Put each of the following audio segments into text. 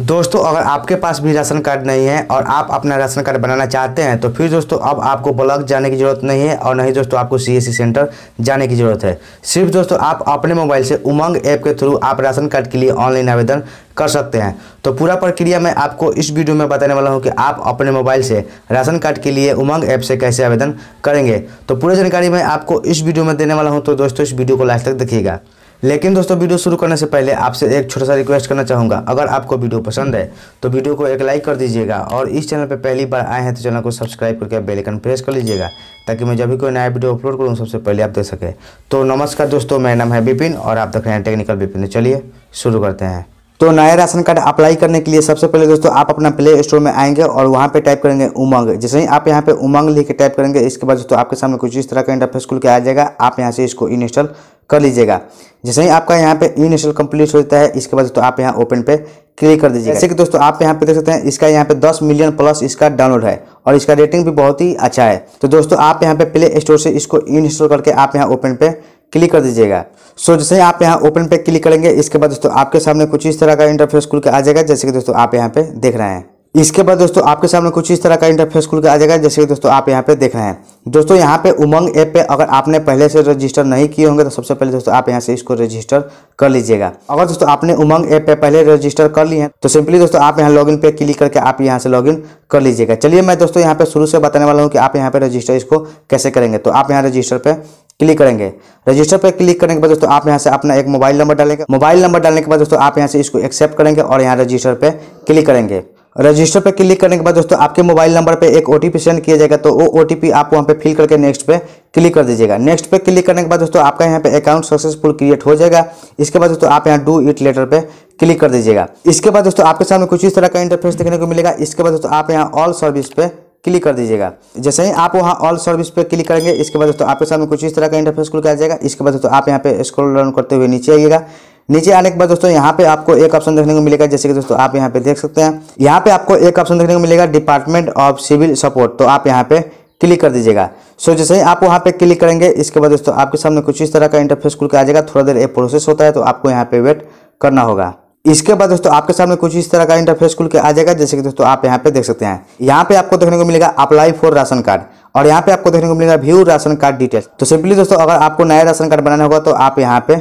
दोस्तों अगर आपके पास भी राशन कार्ड नहीं है और आप अपना राशन कार्ड बनाना चाहते हैं तो फिर दोस्तों अब आपको ब्लॉक जाने की ज़रूरत नहीं है और नहीं दोस्तों आपको सीएससी सेंटर जाने की ज़रूरत है सिर्फ दोस्तों आप अपने मोबाइल से उमंग ऐप के थ्रू आप राशन कार्ड के लिए ऑनलाइन आवेदन कर सकते हैं तो पूरा प्रक्रिया मैं आपको इस वीडियो में बताने वाला हूं कि आप अपने मोबाइल से राशन कार्ड के लिए उमंग ऐप से कैसे आवेदन करेंगे तो पूरी जानकारी मैं आपको इस वीडियो में देने वाला हूँ तो दोस्तों इस वीडियो को लास्ट तक देखिएगा लेकिन दोस्तों वीडियो शुरू करने से पहले आपसे एक छोटा सा रिक्वेस्ट करना चाहूँगा अगर आपको वीडियो पसंद है तो वीडियो को एक लाइक कर दीजिएगा और इस चैनल पर पहली बार आए हैं तो चैनल को सब्सक्राइब करके बेल आइकन प्रेस कर लीजिएगा ताकि मैं जब भी कोई नया वीडियो अपलोड करूँ सबसे पहले आप देख सकें तो नमस्कार दोस्तों मेरा नाम है विपिन और आप देख रहे हैं टेक्निकल विपिन तो चलिए शुरू करते हैं तो नया राशन कार्ड अप्लाई करने के लिए सबसे पहले दोस्तों आप अपना प्ले स्टोर में आएंगे और वहाँ पे टाइप करेंगे उमंग जैसे ही आप यहाँ पे उमंग लिख के टाइप करेंगे इसके बाद दोस्तों आपके सामने कुछ इस तरह का इंटरफेस खुल के आ जाएगा आप यहाँ से इसको इंस्टॉल कर लीजिएगा जैसे ही आपका यहाँ पे इनिशियल कंप्लीट हो जाता है इसके बाद दोस्तों आप यहाँ ओपन पे क्लिक कर दीजिए जैसे कि दोस्तों आप यहाँ पे देख सकते हैं इसका यहाँ पे 10 मिलियन प्लस इसका डाउनलोड है और इसका रेटिंग भी बहुत ही अच्छा है तो दोस्तों आप यहाँ पे प्ले स्टोर से इसको इंस्टॉल करके आप यहाँ ओपन पे क्लिक कर दीजिएगा सो so, जैसे आप यहाँ ओपन पे क्लिक करेंगे इसके बाद दोस्तों आपके सामने कुछ इस तरह का इंटरफेस खुल के आ जाएगा जैसे कि दोस्तों आप यहाँ पे देख रहे हैं इसके बाद दोस्तों आपके सामने कुछ इस तरह का इंटरफेस खुल के आ जाएगा जैसे कि दोस्तों आप यहाँ पे देख रहे हैं दोस्तों यहाँ पे उमंग ऐप पे अगर आपने पहले से रजिस्टर नहीं किए होंगे तो सबसे पहले दोस्तों आप यहाँ से इसको रजिस्टर कर लीजिएगा अगर दोस्तों आपने उमंग ऐप पे पहले रजिस्टर कर लिए हैं तो सिंपली दोस्तों आप यहाँ लॉगिन पे क्लिक करके आप यहाँ से लॉग कर लीजिएगा चलिए मैं दोस्तों यहाँ पे शुरू से बताने वाला हूँ कि आप यहाँ पे रजिस्टर इसको कैसे करेंगे तो आप यहाँ रजिस्टर पे क्लिक करेंगे रजिस्टर पर क्लिक करने के बाद दोस्तों आप यहाँ से अपना एक मोबाइल नंबर डालेंगे मोबाइल नंबर डालने के बाद दोस्तों आप यहाँ से इसको एक्सेप्ट करेंगे और यहाँ रजिस्टर पर क्लिक करेंगे रजिस्टर पर क्लिक करने के बाद दोस्तों आपके मोबाइल नंबर पे एक ओटीपी सेंड किया जाएगा तो वो ओटीपी आप वहाँ पे फिल करके नेक्स्ट पे क्लिक कर दीजिएगा नेक्स्ट पे क्लिक करने के बाद दोस्तों आपका यहाँ पे अकाउंट सक्सेसफुल क्रिएट हो जाएगा इसके बाद दोस्तों आप यहाँ डू इट लेटर पे क्लिक कर दीजिएगा इसके बाद दोस्तों आपके सामने कुछ इस तरह का इंटरफेस देखने को मिलेगा इसके बाद दोस्तों आप यहाँ ऑल सर्विस पे क्लिक कर दीजिएगा जैसे ही आप वहाँ ऑल सर्विस पे क्लिक करेंगे इसके बाद दोस्तों आपके सामने कुछ इस तरह का इंटरफेस खुल के आ जाएगा इसके बाद दोस्तों आप यहाँ पे स्क्रॉल डाउन करते हुए नीचे आइएगा नीचे आने के बाद दोस्तों यहाँ पे आपको एक ऑप्शन देखने को मिलेगा जैसे कि दोस्तों आप यहाँ पे देख सकते हैं यहाँ पे आपको एक ऑप्शन देखने को मिलेगा डिपार्टमेंट ऑफ सिविल सपोर्ट तो आप यहाँ पे क्लिक कर दीजिएगा सो जैसे ही आप वहाँ पे क्लिक करेंगे इसके बाद दोस्तों आपके सामने कुछ इस तरह का इंटरफेस खुल के आ जाएगा थोड़ा देर ये प्रोसेस होता है तो आपको यहाँ पे वेट करना होगा इसके बाद दोस्तों आपके सामने कुछ इस तरह का इंटरफेस खुल के आ जाएगा जैसे कि दोस्तों आप यहाँ पे देख सकते हैं यहाँ पे आपको देखने को मिलेगा अप्लाई फॉर राशन कार्ड और यहाँ पे आपको देखने को मिलेगा व्यू राशन कार्ड डिटेल्स तो सिंपली दोस्तों अगर आपको नया राशन कार्ड बनाना होगा तो आप यहाँ पे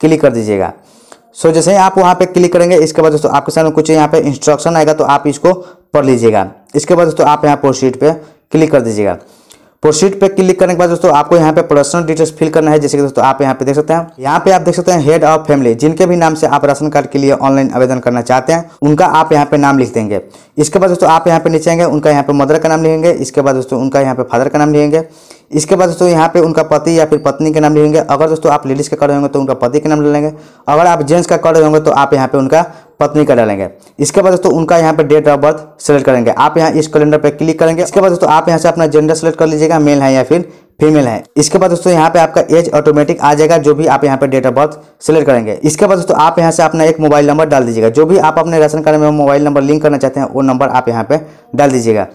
क्लिक कर दीजिएगा सो so, जैसे आप वहाँ पे क्लिक करेंगे इसके बाद दोस्तों आपके सामने कुछ यहाँ पे इंस्ट्रक्शन आएगा तो आप इसको पढ़ लीजिएगा इसके बाद दोस्तों आप यहाँ प्रोसीड पे क्लिक कर दीजिएगा प्रोसीड पे क्लिक करने के बाद दोस्तों आपको यहाँ पे पर्सनल डिटेल्स फिल करना है जैसे कि दोस्तों आप यहाँ पे देख सकते हैं यहाँ पे आप देख सकते हैं हेड ऑफ फैमिली जिनके भी नाम से आप राशन कार्ड के लिए ऑनलाइन आवेदन करना चाहते हैं उनका आप यहाँ पे नाम लिख देंगे इसके बाद दोस्तों आप यहाँ पे नीचे आएंगे उनका यहाँ पे मदर का नाम लिखेंगे इसके बाद दोस्तों उनका यहाँ पे फादर का नाम लिखेंगे इसके बाद दोस्तों यहाँ पे उनका पति या फिर पत्नी का नाम लिखेंगे अगर दोस्तों आप लेडीज़ का कर रहे होंगे तो उनका पति का नाम ले लेंगे अगर आप जेंट्स का कर रहे होंगे तो आप यहाँ पे उनका पत्नी का डालेंगे इसके बाद दोस्तों उनका यहाँ पे डेट ऑफ बर्थ सेलेक्ट करेंगे आप यहाँ इस कैलेंडर पे क्लिक करेंगे इसके बाद दोस्तों आप यहाँ से अपना जेंडर सेलेक्ट कर लीजिएगा मेल है या फिर फीमेल है इसके बाद दोस्तों यहाँ पे आपका एज ऑटोमेटिक आ जाएगा जो भी आप यहाँ पे डेट ऑफ बर्थ सेलेक्ट करेंगे इसके बाद दोस्तों आप यहाँ से अपना एक मोबाइल नंबर डाल दीजिएगा जो भी आप अपने राशन कार्ड में मोबाइल नंबर लिंक करना चाहते हैं वो नंबर आप यहाँ पे डाल दीजिएगा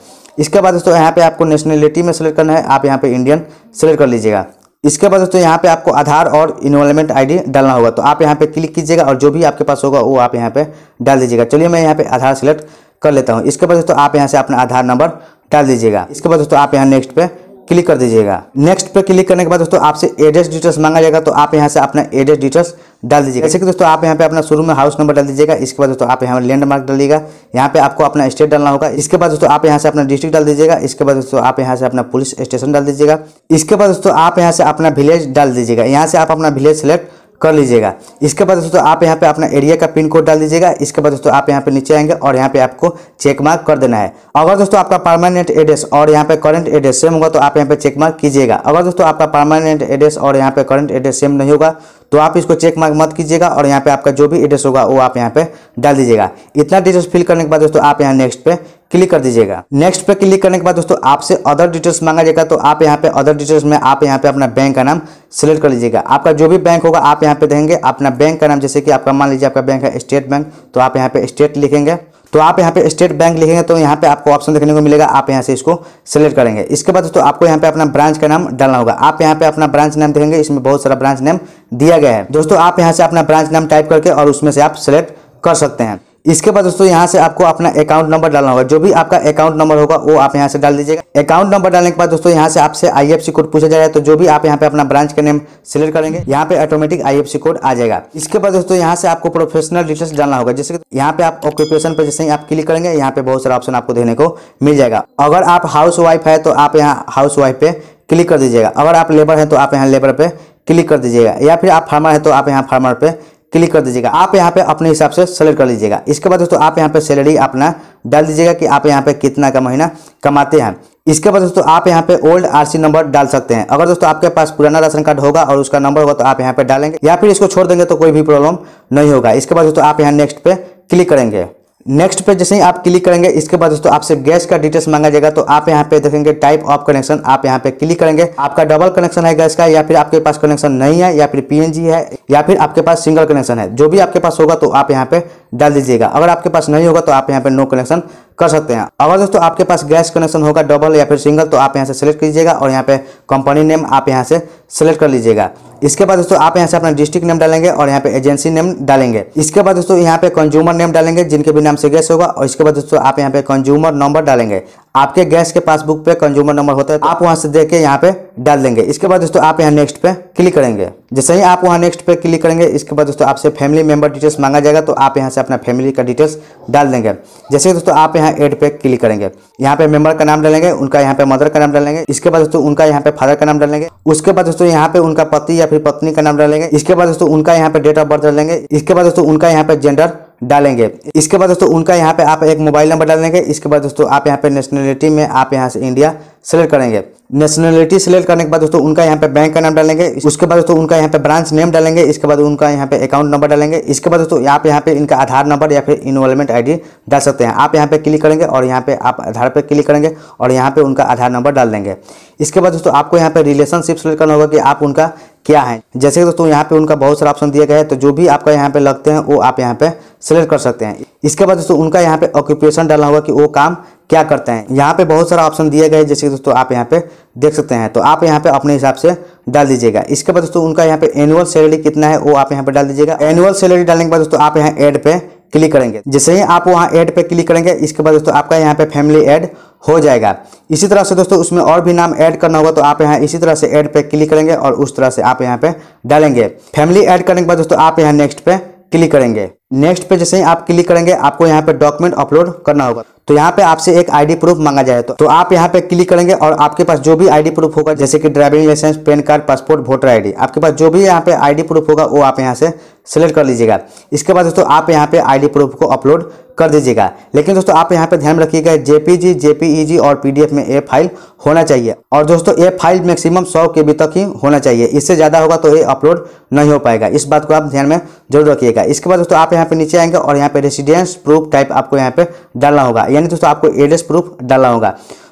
इसके बाद दोस्तों यहाँ पे आपको नेशनलिटी में सेलेक्ट करना है आप यहाँ पे इंडियन सेलेक्ट कर लीजिएगा इसके बाद दोस्तों यहाँ पे आपको आधार और इन्वॉल्वमेंट आईडी डालना होगा तो आप यहाँ पे क्लिक कीजिएगा और जो भी आपके पास होगा वो आप यहाँ पे डाल दीजिएगा चलिए मैं यहाँ पे आधार सेलेक्ट कर लेता हूँ इसके बाद दोस्तों आप यहाँ से अपना आधार नंबर डाल दीजिएगा इसके बाद दोस्तों आप यहाँ नेक्स्ट पे क्लिक कर दीजिएगा नेक्स्ट पे क्लिक करने के बाद दोस्तों आपसे एड्रेस डिटेल्स मांगा जाएगा तो आप यहाँ से अपना एड्रेस डिटेल्स डाल दीजिएगा जैसे कि दोस्तों आप यहाँ पे अपना शुरू में हाउस नंबर डाल दीजिएगा इसके बाद दोस्तों आप यहाँ लैंडमार्क डालिएगा यहाँ पे आपको अपना स्टेट डालना होगा इसके बाद दोस्तों आप यहाँ से अपना डिस्ट्रिक्ट डाल दीजिएगा इसके बाद दोस्तों आप यहाँ से अपना पुलिस स्टेशन डाल दीजिएगा इसके बाद दोस्तों आप यहाँ से अपना विलेज डाल दीजिएगा यहाँ से आप अपना विलेज सेलेक्ट कर लीजिएगा इसके बाद दोस्तों आप यहाँ पे अपना एरिया का पिन कोड डाल दीजिएगा इसके बाद दोस्तों आप यहाँ पे नीचे आएंगे और यहाँ पे आपको चेक मार्क कर देना है अगर दोस्तों आपका परमानेंट एड्रेस और यहाँ पे करंट एड्रेस सेम होगा तो आप यहाँ पे चेक मार्क कीजिएगा अगर दोस्तों आपका परमानेंट एड्रेस और यहाँ पे करंट एड्रेस सेम नहीं होगा तो आप इसको चेक मार्क मत कीजिएगा और यहाँ पे आपका जो भी एड्रेस होगा वो आप यहाँ पे डाल दीजिएगा इतना डिटेल्स फिल करने के बाद दोस्तों आप यहाँ नेक्स्ट पे क्लिक कर दीजिएगा नेक्स्ट पे क्लिक करने के बाद दोस्तों आपसे अदर डिटेल्स मांगा जाएगा तो आप यहाँ पे अदर डिटेल्स में आप यहाँ पे अपना बैंक का नाम सेलेक्ट कर लीजिएगा आपका जो भी बैंक होगा आप यहाँ पे देंगे अपना बैंक का नाम जैसे कि आपका मान लीजिए आपका बैंक है स्टेट बैंक तो आप यहाँ पे स्टेट लिखेंगे तो आप यहाँ पे स्टेट बैंक लिखेंगे तो यहाँ पे आपको ऑप्शन देखने को मिलेगा आप यहाँ से इसको सेलेक्ट करेंगे इसके बाद दोस्तों आपको यहाँ पे अपना ब्रांच का नाम डालना होगा आप यहाँ पे अपना ब्रांच नाम देखेंगे इसमें बहुत सारा ब्रांच नेम दिया गया है दोस्तों आप यहाँ से अपना ब्रांच नाम टाइप करके और उसमें से आप सेलेक्ट कर सकते हैं इसके बाद दोस्तों यहाँ से आपको अपना अकाउंट नंबर डालना होगा जो भी आपका अकाउंट नंबर होगा वो आप यहाँ से डाल दीजिएगा अकाउंट नंबर डालने के बाद दोस्तों यहाँ से आपसे आईएफसी कोड पूछा जाएगा तो जो भी आप यहाँ पे अपना ब्रांच का नेम सिलेक्ट करेंगे यहाँ पे ऑटोमेटिक आईएफसी कोड आ जाएगा इसके बाद दोस्तों यहाँ से आपको प्रोफेशनल डिटेल्स डालना होगा जैसे यहाँ पे आप ऑक्यूपेशन पर जैसे ही आप क्लिक करेंगे यहाँ पे बहुत सारा ऑप्शन आपको देखने को मिल जाएगा अगर आप हाउस वाइफ है तो आप यहाँ हाउस वाइफ पे क्लिक कर दीजिएगा अगर आप लेबर है तो आप यहाँ लेबर पे क्लिक कर दीजिएगा या फिर आप फार्मर है तो आप यहाँ फार्मर पे क्लिक कर दीजिएगा आप यहाँ पे अपने हिसाब से सेलेक्ट कर लीजिएगा इसके बाद दोस्तों आप यहाँ पे सैलरी अपना डाल दीजिएगा कि आप यहाँ पे कितना का महीना कमाते हैं इसके बाद दोस्तों आप यहाँ पे ओल्ड आरसी नंबर डाल सकते हैं अगर दोस्तों आपके पास पुराना राशन कार्ड होगा और उसका नंबर होगा तो आप यहाँ पे डालेंगे या फिर इसको छोड़ देंगे तो कोई भी प्रॉब्लम नहीं होगा इसके बाद दोस्तों आप यहाँ नेक्स्ट पे क्लिक करेंगे नेक्स्ट पे जैसे ही आप क्लिक करेंगे इसके बाद दोस्तों आपसे गैस का डिटेल्स मांगा जाएगा तो आप यहाँ पे देखेंगे टाइप ऑफ कनेक्शन आप यहाँ पे क्लिक करेंगे आपका डबल कनेक्शन है गैस का या फिर आपके पास कनेक्शन नहीं है या फिर पीएनजी है या फिर आपके पास सिंगल कनेक्शन है जो भी आपके पास होगा तो आप यहाँ पे डाल दीजिएगा अगर आपके पास नहीं होगा तो आप यहाँ पे नो कनेक्शन कर सकते हैं अगर दोस्तों आपके पास गैस कनेक्शन होगा डबल या फिर सिंगल तो आप यहाँ से सेलेक्ट कीजिएगा और यहाँ पे कंपनी नेम आप यहाँ से सेलेक्ट कर लीजिएगा इसके बाद दोस्तों आप यहाँ से अपना डिस्ट्रिक्ट नेम डालेंगे और यहाँ पे एजेंसी नेम डालेंगे इसके बाद दोस्तों यहाँ पे कंज्यूमर नेम डालेंगे जिनके भी नाम से गैस होगा और इसके बाद दोस्तों आप यहाँ पे कंज्यूमर नंबर डालेंगे आपके गैस के पासबुक पे कंज्यूमर नंबर होता है तो आप वहां से दे के यहाँ पे डाल देंगे इसके बाद दोस्तों आप यहाँ नेक्स्ट पे क्लिक करेंगे जैसे ही आप वहाँ नेक्स्ट पे क्लिक करेंगे इसके बाद दोस्तों आपसे फैमिली मेंबर डिटेल्स मांगा जाएगा तो आप यहाँ से अपना फैमिली का डिटेल्स डाल देंगे जैसे दोस्तों आप यहाँ एड पे क्लिक करेंगे यहाँ पे मेंबर का नाम डालेंगे उनका यहाँ पे मदर का नाम डालेंगे इसके बाद दोस्तों उनका यहाँ पे फादर का नाम डालेंगे उसके बाद दोस्तों यहाँ पे उनका पति या फिर पत्नी का नाम डालेंगे इसके बाद दोस्तों उनका यहाँ पे डेट ऑफ बर्थ डालेंगे इसके बाद दोस्तों उनका यहाँ पे जेंडर डालेंगे इसके बाद दोस्तों उनका यहाँ पे आप एक मोबाइल नंबर डाल देंगे इसके बाद दोस्तों आप यहाँ पे नेशनलिटी में आप यहाँ से इंडिया सेलेक्ट करेंगे नेशनलिटी सेलेक्ट करने के बाद दोस्तों उनका यहाँ पे बैंक का नाम डालेंगे उसके बाद दोस्तों उनका यहाँ पे ब्रांच नेम डालेंगे इसके बाद उनका यहाँ पे अकाउंट नंबर डालेंगे इसके बाद दोस्तों आप यहाँ पे इनका आधार नंबर या फिर इन्वॉल्वमेंट आईडी डाल सकते हैं आप यहाँ पे क्लिक करेंगे और यहाँ पे आप आधार पर क्लिक करेंगे और यहाँ पे उनका आधार नंबर डाल देंगे इसके बाद दोस्तों आपको यहाँ पे रिलेशनशिप सेलेक्ट करना होगा कि आप उनका क्या है जैसे कि दोस्तों यहाँ पे उनका बहुत सारा ऑप्शन दिया गया है तो जो भी आपका यहाँ पे लगते हैं वो आप यहाँ पे सेलेक्ट कर सकते हैं इसके बाद दोस्तों उनका यहाँ पे ऑक्यूपेशन डालना होगा कि वो काम क्या करते हैं यहाँ पे बहुत सारा ऑप्शन दिए गए जैसे दोस्तों आप यहाँ पे देख सकते हैं तो आप यहाँ पे अपने हिसाब से डाल दीजिएगा इसके बाद दोस्तों उनका यहाँ पे एनुअल सैलरी कितना है वो आप यहाँ पे डाल दीजिएगा एनुअल सैलरी डालने के बाद दोस्तों आप यहाँ एड पे क्लिक करेंगे जैसे ही आप वहाँ एड पे क्लिक करेंगे इसके बाद दोस्तों आपका यहाँ पे फैमिली एड हो जाएगा इसी तरह से दोस्तों उसमें और भी नाम ऐड करना होगा तो आप यहाँ इसी तरह से ऐड पे क्लिक करेंगे और उस तरह से आप यहाँ पे डालेंगे फैमिली ऐड करने के बाद दोस्तों आप यहाँ नेक्स्ट पे क्लिक करेंगे नेक्स्ट पे जैसे ही आप क्लिक करेंगे आपको यहाँ पे डॉक्यूमेंट अपलोड करना होगा तो यहाँ पे आपसे एक आईडी प्रूफ मांगा जाए तो, तो आप यहाँ पे क्लिक करेंगे और आपके पास जो भी आईडी प्रूफ होगा जैसे कि driving licence PAN card passport voter ID आपके पास जो भी यहाँ पे आईडी प्रूफ होगा वो आप यहाँ से सेलेक्ट कर लीजिएगा इसके बाद दोस्तों आप यहाँ पे आईडी प्रूफ को अपलोड कर दीजिएगा लेकिन दोस्तों आप यहाँ पे ध्यान रखिएगा जेपीजी जेपीईजी e और पीडीएफ में ये फाइल होना चाहिए और दोस्तों ये फाइल मैक्सिमम सौ के बी तक ही होना चाहिए इससे ज़्यादा होगा तो ये अपलोड नहीं हो पाएगा इस बात को आप ध्यान में जरूर रखिएगा इसके बाद दोस्तों आप यहाँ पे नीचे आएंगे और यहाँ पे रेसिडेंस प्रूफ टाइप आपको यहाँ पे डालना होगा यानी दोस्तों आपको एड्रेस प्रूफ डालना होगा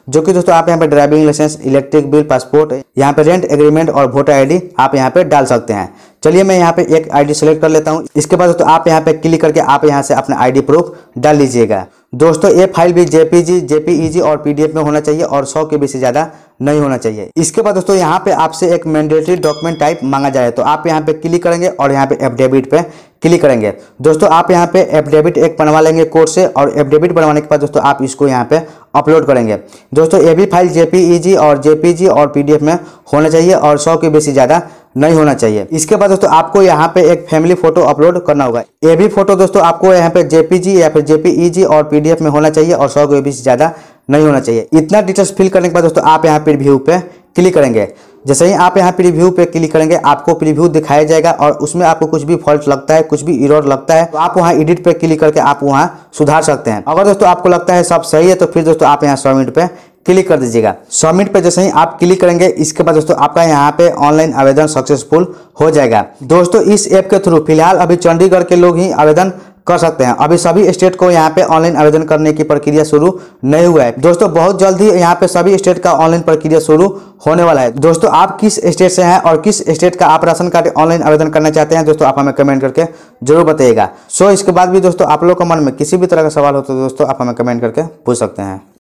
जो कि दोस्तों आप यहाँ पे driving licence electric bill passport यहाँ पे रेंट एग्रीमेंट और वोटर आईडी आप यहाँ पे डाल सकते हैं चलिए मैं यहाँ पे एक आईडी सेलेक्ट कर लेता हूँ इसके बाद दोस्तों आप यहाँ पे क्लिक करके आप यहाँ से अपना आईडी प्रूफ डाल लीजिएगा दोस्तों ये फाइल भी जेपीजी जेपीईजी और पीडीएफ में होना चाहिए और सौ के बी से ज़्यादा नहीं होना चाहिए इसके बाद दोस्तों यहाँ पे आपसे एक मैंडेटरी डॉक्यूमेंट टाइप मांगा जाए तो आप यहाँ पे क्लिक करेंगे और यहाँ पे एफडेविट पे क्लिक करेंगे दोस्तों आप यहाँ पे एफडेविट एक बनवा लेंगे कोर्ट से और एफडेविट बनवाने के बाद दोस्तों आप इसको यहाँ पे अपलोड करेंगे दोस्तों ये भी फाइल जे और जे और पीडीएफ में होना चाहिए और सौ के बेसी ज़्यादा नहीं होना चाहिए इसके बाद दोस्तों आपको यहाँ पे एक फैमिली फोटो अपलोड करना होगा ये भी फोटो दोस्तों आपको यहाँ पे जेपीजी या फिर जेपीईजी और पीडीएफ में होना चाहिए और सौ के बीच ज़्यादा नहीं होना चाहिए इतना डिटेल्स फिल करने के बाद दोस्तों आप यहाँ पे व्यू पे क्लिक करेंगे जैसे ही आप यहाँ प्रीव्यू पे क्लिक करेंगे आपको प्रीव्यू दिखाया जाएगा और उसमें आपको कुछ भी फॉल्ट लगता है कुछ भी इरर लगता है तो आप वहाँ एडिट पे क्लिक करके आप वहाँ सुधार सकते हैं अगर दोस्तों आपको लगता है सब सही है तो फिर दोस्तों आप यहाँ सबमिट पे क्लिक कर दीजिएगा सबमिट पे जैसे ही आप क्लिक करेंगे इसके बाद दोस्तों आपका यहाँ पे ऑनलाइन आवेदन सक्सेसफुल हो जाएगा दोस्तों इस ऐप के थ्रू फिलहाल अभी चंडीगढ़ के लोग ही आवेदन कर सकते हैं अभी सभी स्टेट को यहाँ पे ऑनलाइन आवेदन करने की प्रक्रिया शुरू नहीं हुआ है दोस्तों बहुत जल्द ही यहाँ पे सभी स्टेट का ऑनलाइन प्रक्रिया शुरू होने वाला है दोस्तों आप किस स्टेट से हैं और किस स्टेट का आप राशन कार्ड ऑनलाइन आवेदन करना चाहते हैं दोस्तों आप हमें कमेंट करके जरूर बताइएगा सो इसके बाद भी दोस्तों आप लोग का मन में किसी भी तरह का सवाल हो तो दोस्तों आप हमें कमेंट करके पूछ सकते हैं